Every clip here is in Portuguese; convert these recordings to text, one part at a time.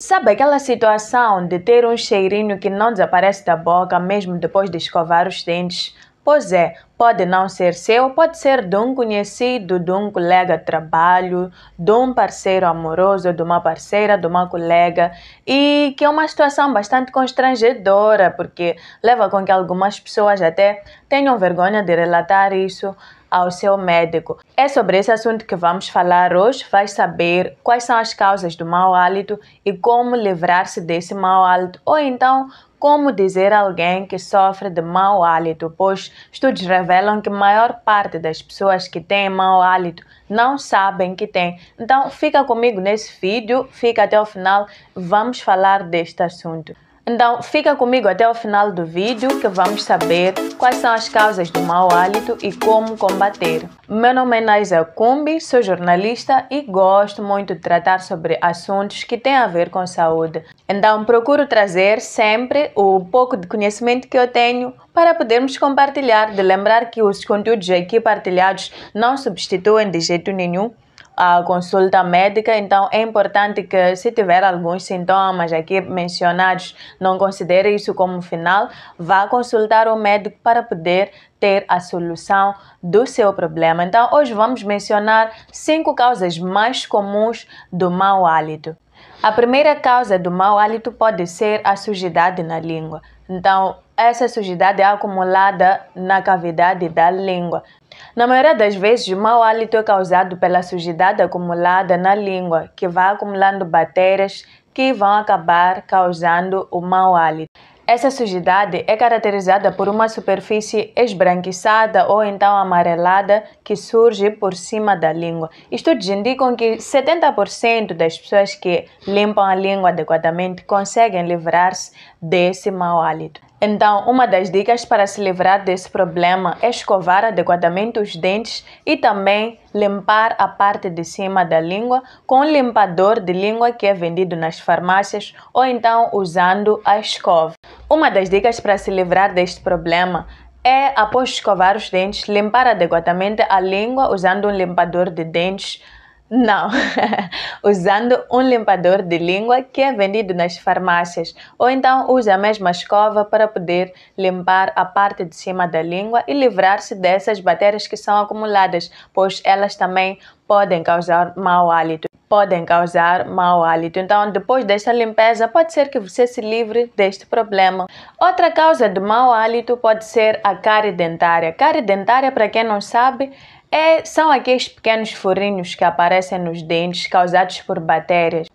Sabe aquela situação de ter um cheirinho que não desaparece da boca mesmo depois de escovar os dentes? Pois é, pode não ser seu, pode ser de um conhecido, de um colega de trabalho, de um parceiro amoroso, de uma parceira, de uma colega, e que é uma situação bastante constrangedora, porque leva com que algumas pessoas até tenham vergonha de relatar isso ao seu médico. É sobre esse assunto que vamos falar hoje. Vai saber quais são as causas do mau hálito e como livrar-se desse mau hálito, ou então como dizer a alguém que sofre de mau hálito, pois estudos revelam que a maior parte das pessoas que têm mau hálito não sabem que têm. Então, fica comigo nesse vídeo, fica até o final, vamos falar deste assunto. Então fica comigo até o final do vídeo que vamos saber quais são as causas do mau hálito e como combater. Meu nome é Naisa Kumbi, sou jornalista e gosto muito de tratar sobre assuntos que têm a ver com saúde. Então procuro trazer sempre o pouco de conhecimento que eu tenho para podermos compartilhar, de lembrar que os conteúdos aqui partilhados não substituem de jeito nenhum a consulta médica, então é importante que se tiver alguns sintomas aqui mencionados, não considere isso como final, vá consultar o médico para poder ter a solução do seu problema. Então, hoje vamos mencionar cinco causas mais comuns do mau hálito. A primeira causa do mau hálito pode ser a sujidade na língua. Então, essa sujidade é acumulada na cavidade da língua. Na maioria das vezes, o mau hálito é causado pela sujidade acumulada na língua, que vai acumulando bactérias que vão acabar causando o mau hálito. Essa sujidade é caracterizada por uma superfície esbranquiçada ou então amarelada que surge por cima da língua. Estudos indicam que 70% das pessoas que limpam a língua adequadamente conseguem livrar-se desse mau hálito. Então, uma das dicas para se livrar desse problema é escovar adequadamente os dentes e também limpar a parte de cima da língua com um limpador de língua que é vendido nas farmácias ou então usando a escova. Uma das dicas para se livrar deste problema é, após escovar os dentes, limpar adequadamente a língua usando um limpador de dentes não, usando um limpador de língua que é vendido nas farmácias, ou então use a mesma escova para poder limpar a parte de cima da língua e livrar-se dessas bactérias que são acumuladas, pois elas também podem causar mau hálito. Podem causar mau hálito. Então, depois desta limpeza, pode ser que você se livre deste problema. Outra causa de mau hálito pode ser a cárie dentária. Cárie dentária, para quem não sabe, é, são aqueles pequenos furinhos que aparecem nos dentes causados por bactérias.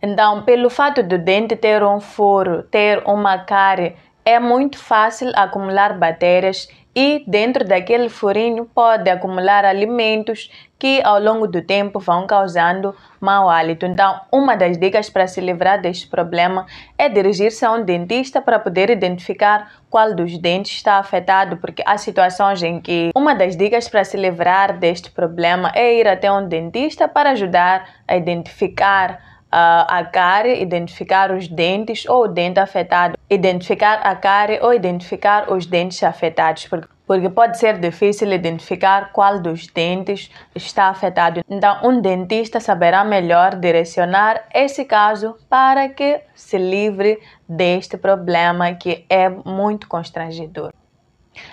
Então, pelo fato do dente ter um furo, ter uma cárie, é muito fácil acumular bactérias e dentro daquele furinho pode acumular alimentos que ao longo do tempo vão causando mau hálito. Então, uma das dicas para se livrar deste problema é dirigir-se a um dentista para poder identificar qual dos dentes está afetado, porque há situações em que uma das dicas para se livrar deste problema é ir até um dentista para ajudar a identificar a cárie, identificar os dentes ou o dente afetado, identificar a cárie ou identificar os dentes afetados, porque, porque pode ser difícil identificar qual dos dentes está afetado. Então, um dentista saberá melhor direcionar esse caso para que se livre deste problema que é muito constrangedor.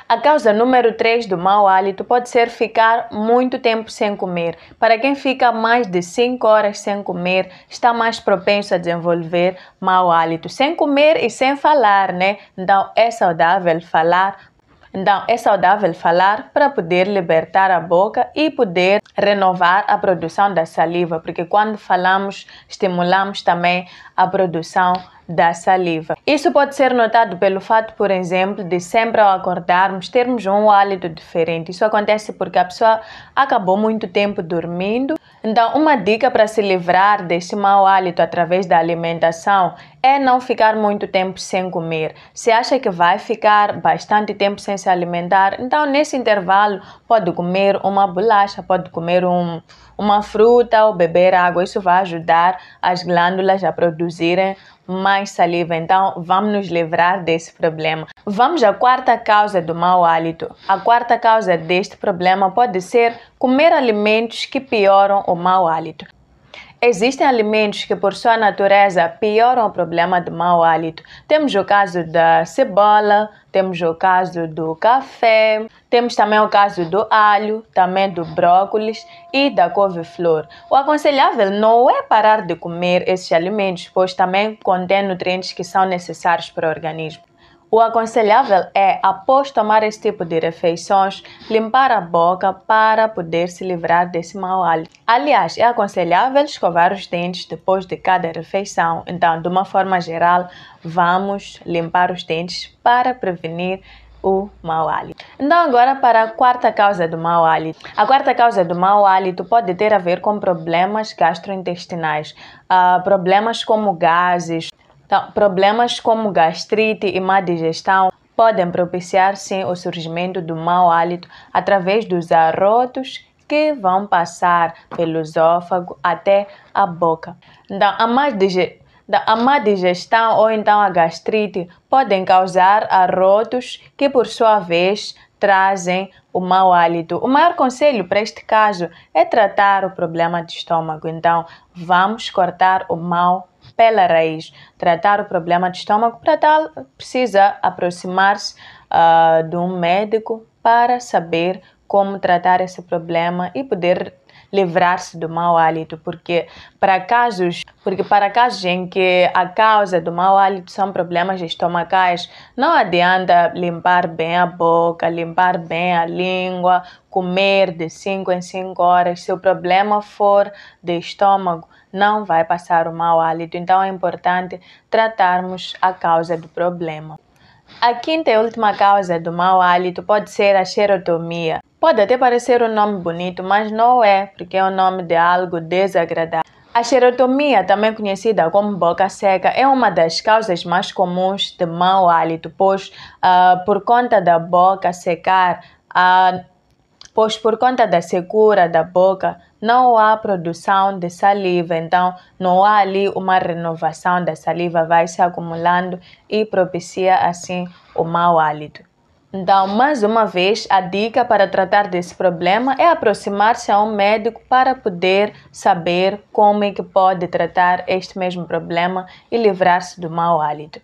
A causa número 3 do mau hálito pode ser ficar muito tempo sem comer. Para quem fica mais de 5 horas sem comer, está mais propenso a desenvolver mau hálito. Sem comer e sem falar, né? Então é saudável falar. Então é saudável falar para poder libertar a boca e poder renovar a produção da saliva, porque quando falamos, estimulamos também a produção da saliva. Isso pode ser notado pelo fato, por exemplo, de sempre ao acordarmos termos um hálito diferente. Isso acontece porque a pessoa acabou muito tempo dormindo. Então, uma dica para se livrar deste mau hálito através da alimentação é não ficar muito tempo sem comer. Se acha que vai ficar bastante tempo sem se alimentar, então nesse intervalo pode comer uma bolacha, pode comer um uma fruta ou beber água. Isso vai ajudar as glândulas a produzirem mais saliva, então vamos nos livrar desse problema. Vamos à quarta causa do mau hálito. A quarta causa deste problema pode ser comer alimentos que pioram o mau hálito. Existem alimentos que, por sua natureza, pioram o problema de mau hálito. Temos o caso da cebola, temos o caso do café, temos também o caso do alho, também do brócolis e da couve-flor. O aconselhável não é parar de comer esses alimentos, pois também contém nutrientes que são necessários para o organismo. O aconselhável é, após tomar esse tipo de refeições, limpar a boca para poder se livrar desse mau hálito. Aliás, é aconselhável escovar os dentes depois de cada refeição. Então, de uma forma geral, vamos limpar os dentes para prevenir o mau hálito. Então, agora para a quarta causa do mau hálito. A quarta causa do mau hálito pode ter a ver com problemas gastrointestinais, uh, problemas como gases, então, problemas como gastrite e má digestão podem propiciar sim o surgimento do mau hálito através dos arrotos que vão passar pelo esôfago até a boca. Então, a má digestão a má digestão ou então a gastrite podem causar arrotos que, por sua vez, trazem o mau hálito. O maior conselho para este caso é tratar o problema de estômago. Então, vamos cortar o mau pela raiz, tratar o problema de estômago. Para tal, precisa aproximar-se uh, de um médico para saber como tratar esse problema e poder livrar-se do mau hálito, porque para casos, porque para casos em que a causa do mau hálito são problemas estomacais, não adianta limpar bem a boca, limpar bem a língua, comer de 5 em 5 horas, se o problema for de estômago, não vai passar o mau hálito. Então é importante tratarmos a causa do problema. A quinta e última causa do mau hálito pode ser a xerotomia. Pode até parecer um nome bonito, mas não é, porque é o um nome de algo desagradável. A xerotomia, também conhecida como boca seca, é uma das causas mais comuns de mau hálito, pois uh, por conta da boca secar, uh, pois por conta da secura da boca, não há produção de saliva, então não há ali uma renovação da saliva, vai se acumulando e propicia assim o mau hálito. Então, mais uma vez, a dica para tratar desse problema é aproximar-se a um médico para poder saber como é que pode tratar este mesmo problema e livrar-se do mau hálito.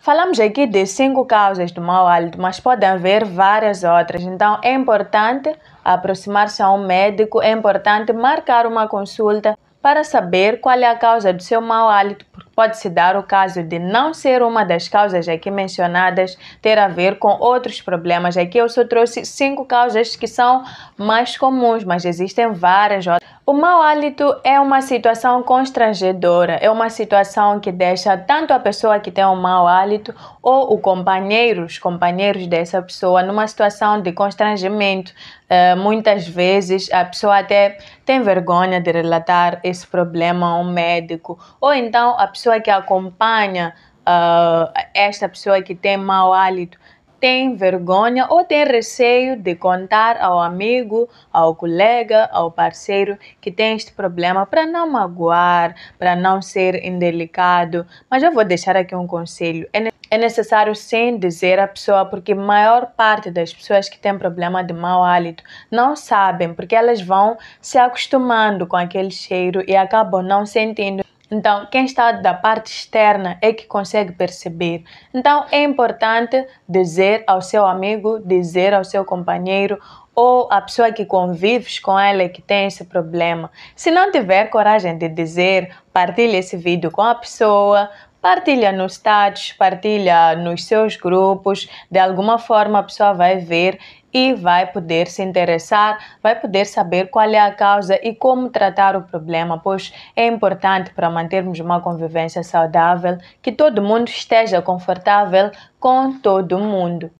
Falamos aqui de cinco causas do mau hálito, mas podem haver várias outras. Então é importante aproximar-se a um médico, é importante marcar uma consulta para saber qual é a causa do seu mau hálito, pode-se dar o caso de não ser uma das causas aqui mencionadas ter a ver com outros problemas. Aqui eu só trouxe cinco causas que são mais comuns, mas existem várias outras. O mau hálito é uma situação constrangedora, é uma situação que deixa tanto a pessoa que tem um mau hálito ou o companheiro, os companheiros dessa pessoa, numa situação de constrangimento. Uh, muitas vezes a pessoa até tem vergonha de relatar esse problema a um médico, ou então a pessoa pessoa que acompanha uh, esta pessoa que tem mau hálito tem vergonha ou tem receio de contar ao amigo, ao colega, ao parceiro que tem este problema para não magoar, para não ser indelicado. Mas eu vou deixar aqui um conselho. É, é necessário sim dizer à pessoa, porque maior parte das pessoas que têm problema de mau hálito não sabem, porque elas vão se acostumando com aquele cheiro e acabam não sentindo. Então, quem está da parte externa é que consegue perceber. Então, é importante dizer ao seu amigo, dizer ao seu companheiro ou à pessoa que convives com ela que tem esse problema. Se não tiver coragem de dizer, partilhe esse vídeo com a pessoa, partilha nos status, partilha nos seus grupos, de alguma forma a pessoa vai ver e vai poder se interessar, vai poder saber qual é a causa e como tratar o problema, pois é importante para mantermos uma convivência saudável que todo mundo esteja confortável com todo mundo.